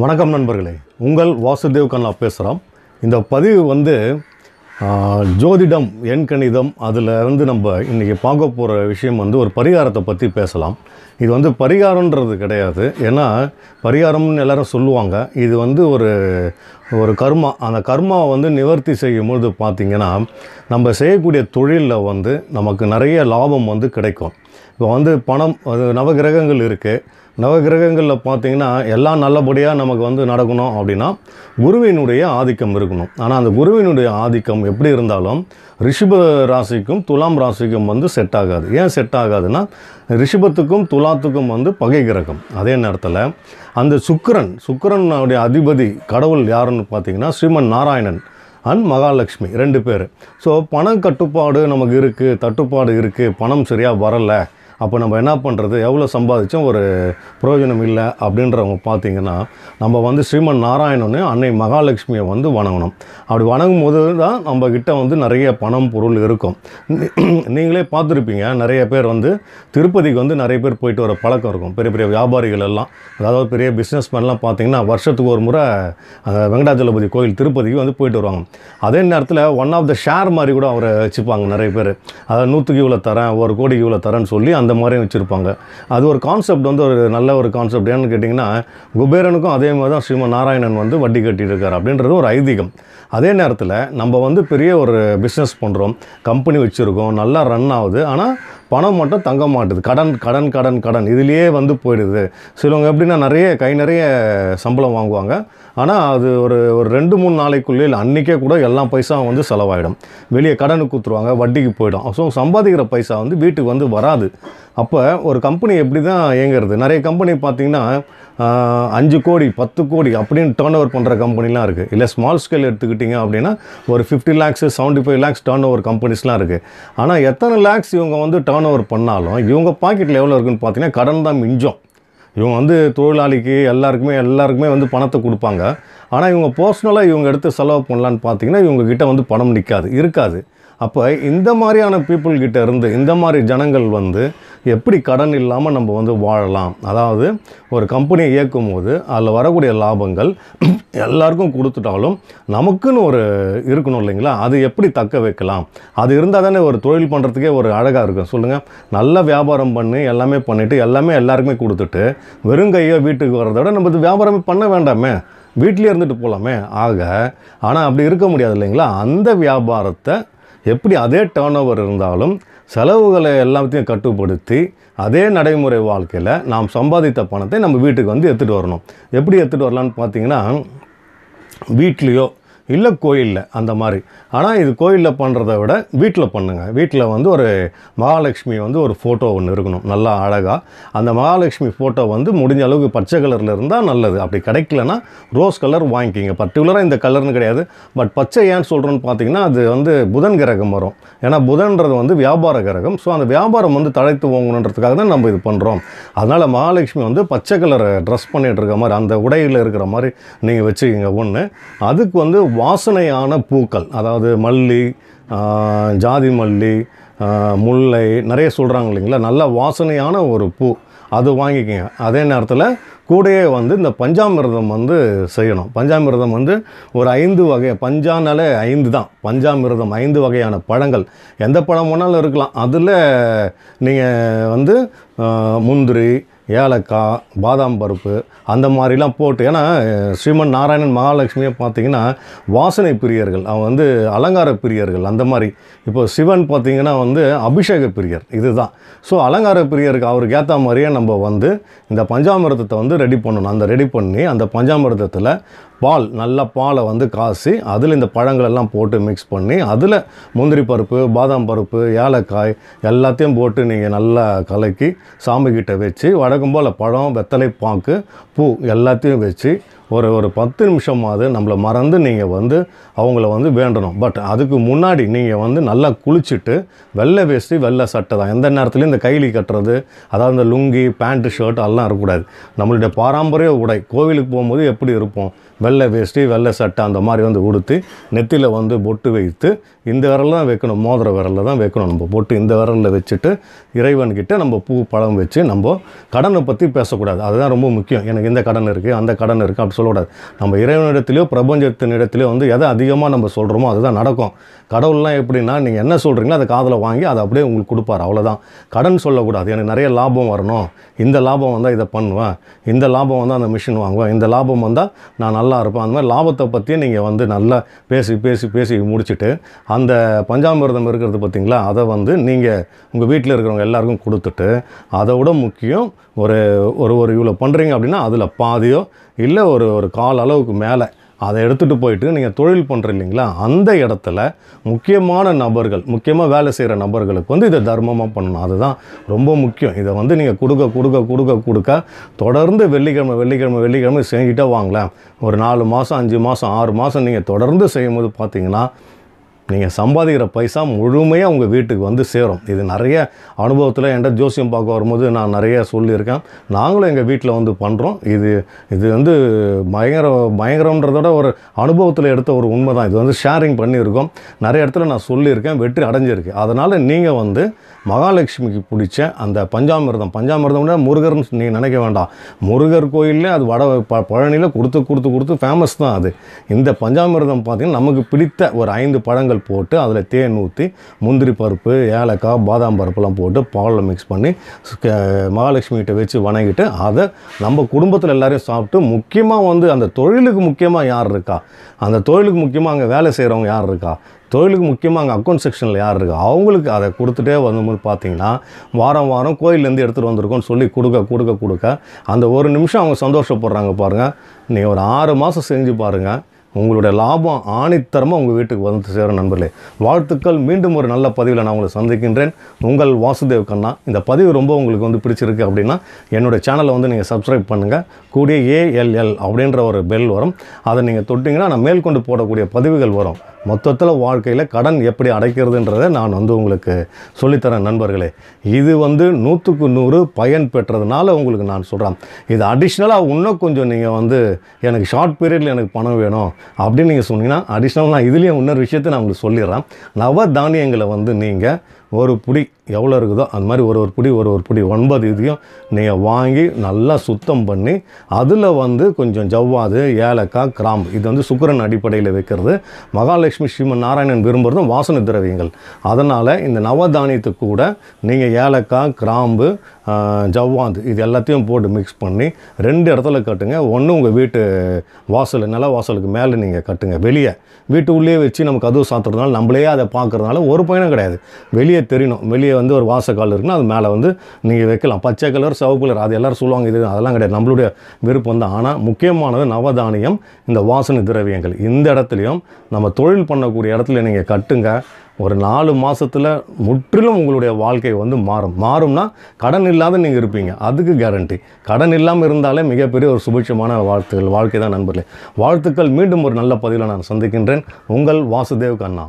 வணக்கம் நண்பர்களே உங்கள் வாசுதேவ் கண்ணா பேசுகிறோம் இந்த பதிவு வந்து ஜோதிடம் எண்கணிதம் கணிதம் அதில் இருந்து நம்ம இன்றைக்கி பார்க்க போகிற விஷயம் வந்து ஒரு பரிகாரத்தை பற்றி பேசலாம் இது வந்து பரிகாரன்றது கிடையாது ஏன்னா பரிகாரம்னு எல்லோரும் சொல்லுவாங்க இது வந்து ஒரு ஒரு கர்மா அந்த கர்மாவை வந்து நிவர்த்தி செய்யும் பொழுது பார்த்திங்கன்னா நம்ம செய்யக்கூடிய தொழிலில் வந்து நமக்கு நிறைய லாபம் வந்து கிடைக்கும் இப்போ வந்து பணம் அது நவகிரகங்கள் இருக்குது நவகிரகங்களில் பார்த்திங்கன்னா எல்லாம் நல்லபடியாக நமக்கு வந்து நடக்கணும் அப்படின்னா குருவினுடைய ஆதிக்கம் இருக்கணும் ஆனால் அந்த குருவினுடைய ஆதிக்கம் எப்படி இருந்தாலும் ரிஷப ராசிக்கும் துலாம் ராசிக்கும் வந்து செட் ஆகாது ஏன் செட் ஆகாதுன்னா ரிஷபத்துக்கும் துலாத்துக்கும் வந்து பகை கிரகம் அதே நேரத்தில் அந்த சுக்கரன் சுக்கரனுடைய அதிபதி கடவுள் யாருன்னு பார்த்தீங்கன்னா ஸ்ரீமன் நாராயணன் அண்ட் மகாலட்சுமி ரெண்டு பேர் ஸோ பணம் கட்டுப்பாடு நமக்கு இருக்குது தட்டுப்பாடு இருக்குது பணம் சரியாக வரலை அப்போ நம்ம என்ன பண்ணுறது எவ்வளோ சம்பாதிச்சோம் ஒரு பிரயோஜனம் இல்லை அப்படின்றவங்க பார்த்தீங்கன்னா நம்ம வந்து ஸ்ரீமன் நாராயணனு அன்னை மகாலட்சுமியை வந்து வணங்கணும் அப்படி வணங்கும் போது தான் நம்ம கிட்ட வந்து நிறைய பணம் பொருள் இருக்கும் நீங்களே பார்த்துருப்பீங்க நிறைய பேர் வந்து திருப்பதிக்கு வந்து நிறைய பேர் போயிட்டு வர பழக்கம் இருக்கும் பெரிய பெரிய வியாபாரிகள் எல்லாம் அதாவது பெரிய பிஸ்னஸ் மேன்லாம் பார்த்தீங்கன்னா வருஷத்துக்கு ஒரு முறை வெங்கடாஜலபதி கோயில் திருப்பதிக்கு வந்து போயிட்டு வருவாங்க அதே நேரத்தில் ஒன் ஆஃப் த ஷேர் மாதிரி கூட அவரை வச்சுப்பாங்க நிறைய பேர் அதாவது நூற்றுக்கு இவ்வளோ தரேன் ஒரு கோடிக்கு இவ்வளோ தரேன்னு சொல்லி அந்த அந்த மாதிரியும் வச்சுருப்பாங்க அது ஒரு கான்செப்ட் வந்து ஒரு நல்ல ஒரு கான்செப்ட் ஏன்னு கேட்டிங்கன்னா குபேரனுக்கும் அதே மாதிரி தான் ஸ்ரீமன் நாராயணன் வந்து வட்டி கட்டியிருக்கார் அப்படின்றது ஒரு ஐதீகம் அதே நேரத்தில் நம்ம வந்து பெரிய ஒரு பிஸ்னஸ் பண்ணுறோம் கம்பெனி வச்சுருக்கோம் நல்லா ரன் ஆகுது ஆனால் பணம் மட்டும் தங்க மாட்டுது கடன் கடன் கடன் கடன் இதுலேயே வந்து போயிடுது சிலவங்க எப்படின்னா நிறைய கை நிறைய சம்பளம் வாங்குவாங்க ஆனால் அது ஒரு ஒரு ரெண்டு மூணு நாளைக்குள்ளே இல்லை அன்றைக்கே கூட எல்லா பைசாவும் வந்து செலவாயிடும் வெளியே கடனுக்கு ஊற்றுருவாங்க வட்டிக்கு போயிடும் ஸோ சம்பாதிக்கிற பைசா வந்து வீட்டுக்கு வந்து வராது அப்போ ஒரு கம்பெனி எப்படி தான் இயங்குறது நிறைய கம்பெனி பார்த்திங்கன்னா அஞ்சு கோடி பத்து கோடி அப்படின்னு டேர்ன் ஓவர் பண்ணுற கம்பெனிலாம் இருக்குது இல்லை ஸ்மால் ஸ்கேல் எடுத்துக்கிட்டிங்க அப்படின்னா ஒரு fifty lakhs seventy five lakhs turnover கம்பெனிஸ்லாம் இருக்குது ஆனால் எத்தனை லேக்ஸ் இவங்க வந்து டேர்ன் ஓவர் பண்ணாலும் இவங்க பாக்கெட்டில் எவ்வளோ இருக்குன்னு பார்த்தீங்கன்னா கடன் தான் மிஞ்சம் இவங்க வந்து தொழிலாளிக்கு எல்லாருக்குமே எல்லாருக்குமே வந்து பணத்தை கொடுப்பாங்க ஆனால் இவங்க பர்சனலாக இவங்க எடுத்து செலவு பண்ணலான்னு பார்த்தீங்கன்னா இவங்கக்கிட்ட வந்து பணம் நிற்காது இருக்காது அப்போ இந்த மாதிரியான பீப்புள்கிட்ட இருந்து இந்த மாதிரி ஜனங்கள் வந்து எப்படி கடன் இல்லாமல் நம்ம வந்து வாழலாம் அதாவது ஒரு கம்பெனியை இயக்கும் போது அதில் வரக்கூடிய லாபங்கள் எல்லாருக்கும் கொடுத்துட்டாலும் நமக்குன்னு ஒரு இருக்கணும் இல்லைங்களா அது எப்படி தக்க வைக்கலாம் அது இருந்தால் தானே ஒரு தொழில் பண்ணுறதுக்கே ஒரு அழகாக இருக்கும் சொல்லுங்கள் நல்ல வியாபாரம் பண்ணி எல்லாமே பண்ணிவிட்டு எல்லாமே எல்லாருக்குமே கொடுத்துட்டு வெறும் கையோ வீட்டுக்கு வரத விட நம்ம இது வியாபாரமே பண்ண வேண்டாமே வீட்டிலே இருந்துட்டு போகலாமே ஆக ஆனால் அப்படி இருக்க முடியாது இல்லைங்களா அந்த வியாபாரத்தை எப்படி அதே டேர்ன் ஓவர் இருந்தாலும் செலவுகளை எல்லாத்தையும் கட்டுப்படுத்தி அதே நடைமுறை வாழ்க்கையில் நாம் சம்பாதித்த பணத்தை நம்ம வீட்டுக்கு வந்து எடுத்துகிட்டு வரணும் எப்படி எடுத்துகிட்டு வரலான்னு பார்த்தீங்கன்னா வீட்லேயோ இல்லை கோயிலில் அந்த மாதிரி ஆனால் இது கோயிலில் பண்ணுறத விட வீட்டில் பண்ணுங்கள் வீட்டில் வந்து ஒரு மகாலட்சுமி வந்து ஒரு ஃபோட்டோ ஒன்று இருக்கணும் நல்லா அழகாக அந்த மகாலட்சுமி ஃபோட்டோ வந்து முடிஞ்ச அளவுக்கு பச்சை கலரில் இருந்தால் நல்லது அப்படி கிடைக்கலனா ரோஸ் கலர் வாங்கிக்கிங்க பர்டிகுலராக இந்த கலர்னு கிடையாது பட் பச்சை ஏன்னு சொல்கிறோன்னு பார்த்தீங்கன்னா அது வந்து புதன் கிரகம் வரும் ஏன்னா புதன்றது வந்து வியாபார கிரகம் ஸோ அந்த வியாபாரம் வந்து தழைத்து வாங்கணுன்றதுக்காக தான் நம்ம இது பண்ணுறோம் அதனால் மகாலட்சுமி வந்து பச்சை கலரை ட்ரெஸ் பண்ணிகிட்டு இருக்க மாதிரி அந்த உடையில் இருக்கிற மாதிரி நீங்கள் வச்சுக்கிங்க ஒன்று அதுக்கு வந்து வாசனையான பூக்கள் அதாவது மல்லி ஜாதி மல்லி முல்லை நிறைய சொல்கிறாங்க இல்லைங்களா நல்ல வாசனையான ஒரு பூ அது வாங்கிக்கோங்க அதே நேரத்தில் கூடையே வந்து இந்த பஞ்சாமிரதம் வந்து செய்யணும் பஞ்சாமிரதம் வந்து ஒரு ஐந்து வகை பஞ்சானாலே ஐந்து தான் பஞ்சாமிரதம் ஐந்து வகையான பழங்கள் எந்த பழம் வேணாலும் இருக்கலாம் அதில் நீங்கள் வந்து முந்திரி ஏலக்காய் பாதாம் பருப்பு அந்த மாதிரிலாம் போட்டு ஏன்னா ஸ்ரீமன் நாராயணன் மகாலட்சுமியை பார்த்தீங்கன்னா வாசனை பிரியர்கள் அவன் வந்து அலங்கார பிரியர்கள் அந்த மாதிரி இப்போ சிவன் பார்த்திங்கன்னா வந்து அபிஷேக பிரியர் இதுதான் ஸோ அலங்கார பிரியருக்கு அவருக்கு ஏற்ற மாதிரியே நம்ம வந்து இந்த பஞ்சாமிரதத்தை வந்து ரெடி பண்ணணும் அந்த ரெடி பண்ணி அந்த பஞ்சாமிரதத்தில் பால் நல்ல பாலை வந்து காய்ச்சி அதில் இந்த பழங்களெல்லாம் போட்டு மிக்ஸ் பண்ணி அதில் முந்திரி பருப்பு பாதாம் பருப்பு ஏலக்காய் எல்லாத்தையும் போட்டு நீங்கள் நல்லா கலக்கி சாமிக்கிட்ட வச்சு வடக்கும் போல் பழம் வெத்தலை பாக்கு பூ எல்லாத்தையும் வச்சு ஒரு ஒரு பத்து நிமிஷமாவது நம்மளை மறந்து நீங்கள் வந்து அவங்கள வந்து வேண்டணும் பட் அதுக்கு முன்னாடி நீங்கள் வந்து நல்லா குளிச்சுட்டு வெள்ளை வேஷ்டி வெள்ளை சட்டை தான் எந்த நேரத்துலையும் இந்த கைலி கட்டுறது அதாவது இந்த லுங்கி பேண்ட்டு ஷர்ட் எல்லாம் இருக்கக்கூடாது நம்மளுடைய பாரம்பரிய உடை கோவிலுக்கு போகும்போது எப்படி இருப்போம் வெள்ளை வேஷ்டி வெள்ளை சட்டை அந்த மாதிரி வந்து உடுத்தி நெத்தியில் வந்து பொட்டு வைத்து இந்த விரல் தான் வைக்கணும் மோதிர விரலில் தான் வைக்கணும் நம்ம பொட்டு இந்த விரலில் வச்சுட்டு இறைவன்கிட்ட நம்ம பூ பழம் வச்சு நம்ம கடனை பற்றி பேசக்கூடாது அதுதான் ரொம்ப முக்கியம் எனக்கு இந்த கடன் இருக்குது அந்த கடன் இருக்குது அப்படின்னு சொல்லக்கூடாது நம்ம இறைவனிடத்துலையோ இடத்துலையோ வந்து எதை அதிகமாக நம்ம சொல்கிறோமோ அதுதான் நடக்கும் கடவுள்லாம் எப்படின்னா நீங்கள் என்ன சொல்கிறீங்களோ அதை காதில் வாங்கி அதை அப்படியே உங்களுக்கு கொடுப்பார் அவ்வளோதான் கடன் சொல்லக்கூடாது எனக்கு நிறைய லாபம் வரணும் இந்த லாபம் வந்தால் இதை பண்ணுவேன் இந்த லாபம் வந்தால் அந்த மிஷின் வாங்குவேன் இந்த லாபம் வந்தால் நான் நல்லா இருப்பேன் அந்த மாதிரி லாபத்தை பற்றியே நீங்கள் வந்து நல்லா பேசி பேசி பேசி முடிச்சுட்டு அந்த பஞ்சாமிரதம் இருக்கிறது பார்த்திங்களா அதை வந்து நீங்கள் உங்கள் வீட்டில் இருக்கிறவங்க எல்லாருக்கும் கொடுத்துட்டு அதை விட முக்கியம் ஒரு ஒரு ஒரு இவ்வளோ பண்ணுறீங்க அப்படின்னா அதில் பாதியோ இல்லை ஒரு ஒரு கால் அளவுக்கு மேலே அதை எடுத்துகிட்டு போயிட்டு நீங்கள் தொழில் பண்ணுற இல்லைங்களா அந்த இடத்துல முக்கியமான நபர்கள் முக்கியமாக வேலை செய்கிற நபர்களுக்கு வந்து இதை தர்மமாக பண்ணணும் அதுதான் ரொம்ப முக்கியம் இதை வந்து நீங்கள் கொடுக்க கொடுக்க கொடுக்க கொடுக்க தொடர்ந்து வெள்ளிக்கிழமை வெள்ளிக்கிழமை வெள்ளிக்கிழமை செஞ்சுட்டே வாங்கலாம் ஒரு நாலு மாதம் அஞ்சு மாதம் ஆறு மாதம் நீங்கள் தொடர்ந்து செய்யும்போது பார்த்தீங்கன்னா நீங்கள் சம்பாதிக்கிற பைசா முழுமையாக உங்கள் வீட்டுக்கு வந்து சேரும் இது நிறைய அனுபவத்தில் என்கிட்ட ஜோசியம் பார்க்க வரும்போது நான் நிறைய சொல்லியிருக்கேன் நாங்களும் எங்கள் வீட்டில் வந்து பண்ணுறோம் இது இது வந்து பயங்கர பயங்கரன்றதோட ஒரு அனுபவத்தில் எடுத்த ஒரு உண்மை தான் இது வந்து ஷேரிங் பண்ணியிருக்கோம் நிறைய இடத்துல நான் சொல்லியிருக்கேன் வெற்றி அடைஞ்சிருக்கு அதனால் நீங்கள் வந்து மகாலட்சுமிக்கு பிடிச்ச அந்த பஞ்சாமிர்தம் பஞ்சாமிர்தம்னா முருகர்னு நீங்கள் நினைக்க வேண்டாம் முருகர் கோயிலில் அது வட ப பழனியில் கொடுத்து கொடுத்து கொடுத்து ஃபேமஸ் தான் அது இந்த பஞ்சாமிர்தம் பார்த்திங்கன்னா நமக்கு பிடித்த ஒரு ஐந்து பழங்கள் பழங்கள் போட்டு அதில் தேன் ஊற்றி முந்திரி பருப்பு ஏலக்காய் பாதாம் பருப்புலாம் போட்டு பாலில் மிக்ஸ் பண்ணி மகாலட்சுமிகிட்ட வச்சு வணங்கிட்டு அதை நம்ம குடும்பத்தில் எல்லோரையும் சாப்பிட்டு முக்கியமாக வந்து அந்த தொழிலுக்கு முக்கியமாக யார் இருக்கா அந்த தொழிலுக்கு முக்கியமாக அங்கே வேலை செய்கிறவங்க யார் இருக்கா தொழிலுக்கு முக்கியமாக அங்கே அக்கௌண்ட் செக்ஷனில் யார் இருக்கா அவங்களுக்கு அதை கொடுத்துட்டே வந்தபோது பார்த்தீங்கன்னா வாரம் வாரம் கோயிலேருந்து எடுத்துகிட்டு வந்திருக்கோன்னு சொல்லி கொடுக்க கொடுக்க கொடுக்க அந்த ஒரு நிமிஷம் அவங்க சந்தோஷப்படுறாங்க பாருங்கள் நீ ஒரு ஆறு மாதம் செஞ்சு பாருங்கள் உங்களுடைய லாபம் ஆணித்தரமாக உங்கள் வீட்டுக்கு வந்து சேரும் நண்பர்களே வாழ்த்துக்கள் மீண்டும் ஒரு நல்ல பதிவில் நான் உங்களை சந்திக்கின்றேன் உங்கள் வாசுதேவ் கண்ணா இந்த பதிவு ரொம்ப உங்களுக்கு வந்து பிடிச்சிருக்கு அப்படின்னா என்னோடய சேனலை வந்து நீங்கள் சப்ஸ்கிரைப் பண்ணுங்கள் கூடிய ஏஎல்எல் அப்படின்ற ஒரு பெல் வரும் அதை நீங்கள் தொட்டிங்கன்னா நான் மேற்கொண்டு போடக்கூடிய பதிவுகள் வரும் மொத்தத்தில் வாழ்க்கையில் கடன் எப்படி அடைக்கிறதுன்றதை நான் வந்து உங்களுக்கு சொல்லித்தரேன் நண்பர்களே இது வந்து நூற்றுக்கு நூறு பயன் பெற்றதுனால உங்களுக்கு நான் சொல்கிறேன் இது அடிஷ்னலாக இன்னும் கொஞ்சம் நீங்கள் வந்து எனக்கு ஷார்ட் பீரியடில் எனக்கு பணம் வேணும் அப்படின்னு நீங்கள் சொன்னீங்கன்னா அடிஷ்னலாக நான் இதுலேயும் இன்னொரு விஷயத்தை நான் உங்களுக்கு சொல்லிடுறேன் நவ தானியங்களை வந்து நீங்கள் ஒரு பிடி எவ்வளோ இருக்குதோ அந்த மாதிரி ஒரு ஒரு பிடி ஒரு ஒரு பிடி ஒன்பது இதையும் நீங்கள் வாங்கி நல்லா சுத்தம் பண்ணி அதில் வந்து கொஞ்சம் ஜவ்வாது ஏலக்காய் கிராம்பு இது வந்து சுக்கரன் அடிப்படையில் வைக்கிறது மகாலட்சுமி ஸ்ரீமன் நாராயணன் விரும்புகிறதும் வாசனை திரவியங்கள் அதனால் இந்த நவதானியத்துக்கு கூட நீங்கள் ஏலக்காய் கிராம்பு ஜவ்வாந்து இது எல்லாத்தையும் போட்டு மிக்ஸ் பண்ணி ரெண்டு இடத்துல கட்டுங்க ஒன்று உங்கள் வீட்டு வாசல் நில வாசலுக்கு மேலே நீங்கள் கட்டுங்க வெளியே வீட்டு உள்ளே வச்சு நமக்கு அதுவும் சாத்துறதுனால நம்மளே அதை பார்க்குறதுனால ஒரு பயணம் கிடையாது வெளியே தெரியணும் வெளியே வந்து ஒரு வாசக்கால் இருக்குன்னா அது மேலே வந்து நீங்கள் வைக்கலாம் பச்சை கலர் சிவப்பு கலர் அது எல்லோரும் சொல்லுவாங்க இது அதெல்லாம் கிடையாது நம்மளுடைய விருப்பம் தான் ஆனால் முக்கியமானது நவதானியம் இந்த வாசனை திரவியங்கள் இந்த இடத்துலையும் நம்ம தொழில் பண்ணக்கூடிய இடத்துல நீங்கள் கட்டுங்க ஒரு நாலு மாதத்தில் முற்றிலும் உங்களுடைய வாழ்க்கை வந்து மாறும் மாறும்னா கடன் இல்லாத நீங்கள் இருப்பீங்க அதுக்கு கேரண்டி கடன் இல்லாமல் இருந்தாலே மிகப்பெரிய ஒரு சுபிட்சமான வாழ்த்துக்கள் வாழ்க்கை தான் நண்பர்களே வாழ்த்துக்கள் மீண்டும் ஒரு நல்ல பதிவில் நான் சந்திக்கின்றேன் உங்கள் வாசுதேவ் கண்ணா